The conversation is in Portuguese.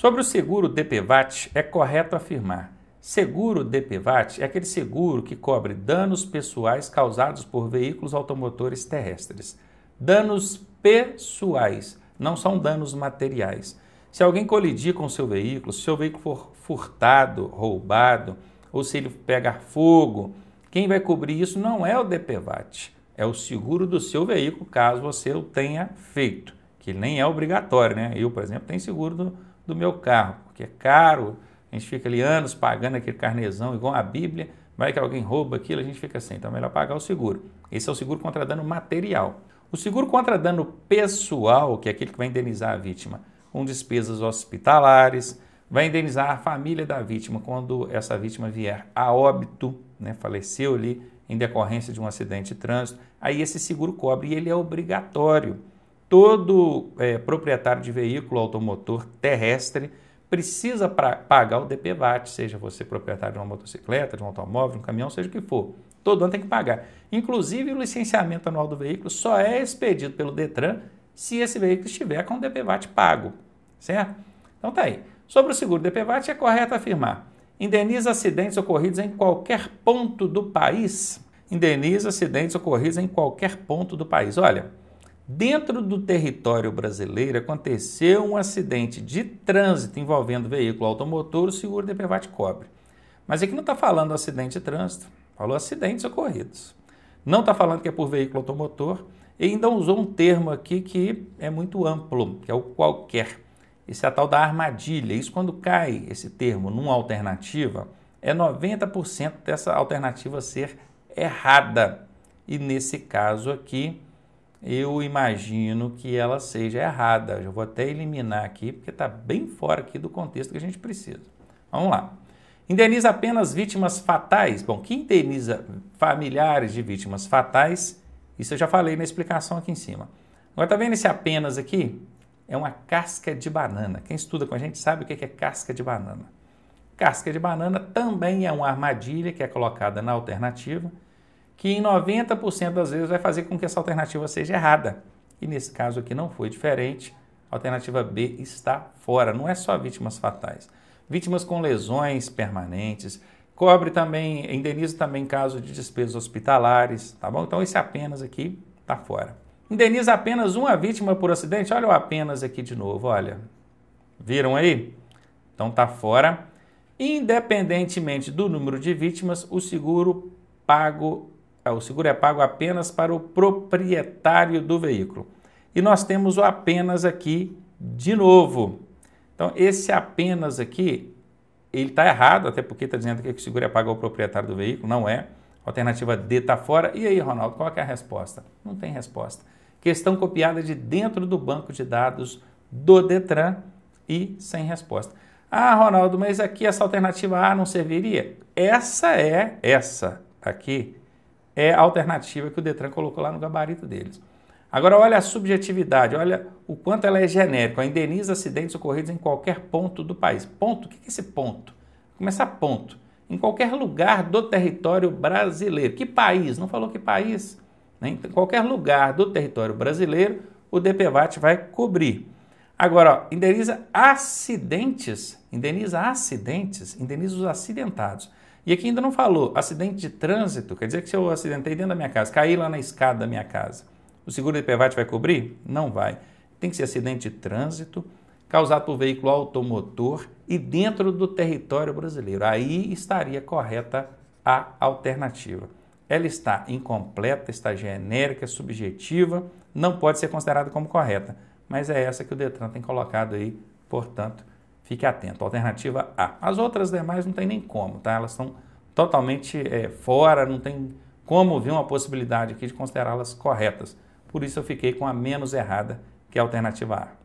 Sobre o seguro DPVAT, é correto afirmar. Seguro DPVAT é aquele seguro que cobre danos pessoais causados por veículos automotores terrestres. Danos pessoais, não são danos materiais. Se alguém colidir com seu veículo, se seu veículo for furtado, roubado, ou se ele pegar fogo, quem vai cobrir isso não é o DPVAT, é o seguro do seu veículo, caso você o tenha feito, que nem é obrigatório, né? Eu, por exemplo, tenho seguro do do meu carro, porque é caro, a gente fica ali anos pagando aquele carnezão igual a Bíblia, vai que alguém rouba aquilo, a gente fica assim, então é melhor pagar o seguro. Esse é o seguro contra dano material. O seguro contra dano pessoal, que é aquele que vai indenizar a vítima com despesas hospitalares, vai indenizar a família da vítima quando essa vítima vier a óbito, né, faleceu ali em decorrência de um acidente de trânsito. Aí esse seguro cobre e ele é obrigatório todo é, proprietário de veículo automotor terrestre precisa pra, pagar o DPVAT, seja você proprietário de uma motocicleta, de um automóvel, de um caminhão, seja o que for. Todo ano tem que pagar. Inclusive, o licenciamento anual do veículo só é expedido pelo Detran se esse veículo estiver com o DPVAT pago, certo? Então tá aí. Sobre o seguro DPVAT, é correto afirmar. Indeniza acidentes ocorridos em qualquer ponto do país. Indeniza acidentes ocorridos em qualquer ponto do país. Olha, Dentro do território brasileiro aconteceu um acidente de trânsito envolvendo veículo automotor, o seguro DPVAT cobre. Mas aqui não está falando acidente de trânsito, falou acidentes ocorridos. Não está falando que é por veículo automotor e ainda usou um termo aqui que é muito amplo, que é o qualquer. Esse é a tal da armadilha. Isso quando cai esse termo numa alternativa, é 90% dessa alternativa ser errada. E nesse caso aqui, eu imagino que ela seja errada. Eu vou até eliminar aqui, porque está bem fora aqui do contexto que a gente precisa. Vamos lá. Indeniza apenas vítimas fatais? Bom, que indeniza familiares de vítimas fatais? Isso eu já falei na explicação aqui em cima. Agora, está vendo esse apenas aqui? É uma casca de banana. Quem estuda com a gente sabe o que é casca de banana. Casca de banana também é uma armadilha que é colocada na alternativa que em 90% das vezes vai fazer com que essa alternativa seja errada. E nesse caso aqui não foi diferente. A alternativa B está fora, não é só vítimas fatais. Vítimas com lesões permanentes, cobre também, indeniza também caso de despesas hospitalares, tá bom? Então esse apenas aqui está fora. Indeniza apenas uma vítima por acidente. Olha o apenas aqui de novo, olha. Viram aí? Então tá fora. Independentemente do número de vítimas, o seguro pago ah, o seguro é pago apenas para o proprietário do veículo. E nós temos o apenas aqui de novo. Então, esse apenas aqui, ele está errado, até porque está dizendo que o seguro é pago ao proprietário do veículo, não é. Alternativa D está fora. E aí, Ronaldo, qual é a resposta? Não tem resposta. Questão copiada de dentro do banco de dados do Detran e sem resposta. Ah, Ronaldo, mas aqui essa alternativa A não serviria? Essa é essa aqui é a alternativa que o Detran colocou lá no gabarito deles. Agora, olha a subjetividade, olha o quanto ela é genérica. Indeniza acidentes ocorridos em qualquer ponto do país. Ponto? O que é esse ponto? Começar ponto. Em qualquer lugar do território brasileiro. Que país? Não falou que país? Né? Então, em qualquer lugar do território brasileiro, o DPVAT vai cobrir. Agora, ó, indeniza acidentes, indeniza acidentes, indeniza os acidentados. E aqui ainda não falou, acidente de trânsito, quer dizer que se eu acidentei dentro da minha casa, caí lá na escada da minha casa, o seguro IPVAT vai cobrir? Não vai. Tem que ser acidente de trânsito, causado por veículo automotor e dentro do território brasileiro. Aí estaria correta a alternativa. Ela está incompleta, está genérica, subjetiva, não pode ser considerada como correta, mas é essa que o Detran tem colocado aí, portanto, Fique atento. Alternativa A. As outras demais não tem nem como, tá? Elas estão totalmente é, fora, não tem como ver uma possibilidade aqui de considerá-las corretas. Por isso eu fiquei com a menos errada, que é a alternativa A.